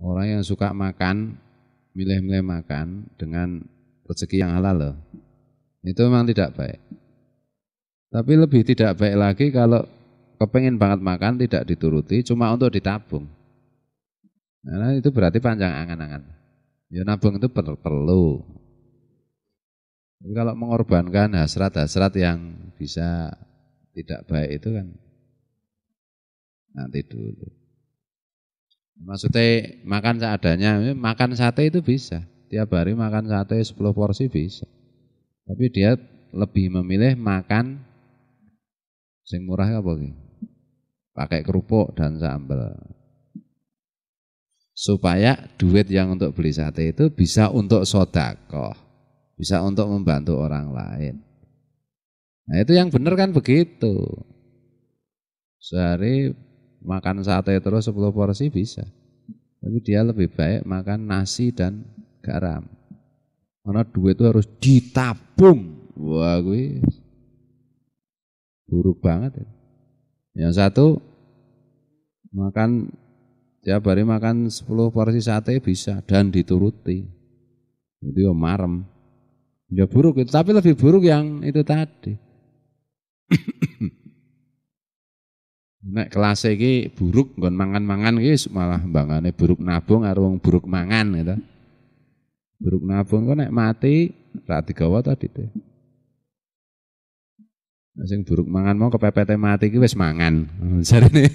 Orang yang suka makan, milih-milih makan dengan rezeki yang halal loh. Itu memang tidak baik. Tapi lebih tidak baik lagi kalau kepengen banget makan tidak dituruti cuma untuk ditabung. Nah, itu berarti panjang angan-angan. Ya nabung itu per perlu. Tapi kalau mengorbankan hasrat-hasrat yang bisa tidak baik itu kan nanti dulu. Maksudnya makan seadanya, makan sate itu bisa. Tiap hari makan sate 10 porsi bisa. Tapi dia lebih memilih makan sing murah apa ki? Pakai kerupuk dan sambal. Supaya duit yang untuk beli sate itu bisa untuk sodakoh, bisa untuk membantu orang lain. Nah itu yang benar kan begitu. Sehari makan sate terus 10 porsi bisa. Tapi dia lebih baik makan nasi dan garam. Karena duit itu harus ditabung. Wah, gue buruk banget. Ya. Yang satu makan tiap hari makan 10 porsi sate bisa dan dituruti. Itu ya oh, marem. Ya buruk itu, tapi lebih buruk yang itu tadi nek kelas iki buruk nggon mangan-mangan iki malah mbangane buruk nabung karo wong buruk mangan gitu. Buruk nabung kok nek mati ra digawa tadi teh. Nah, sing buruk mangan mau kepepete mati iki wis mangan. Jarene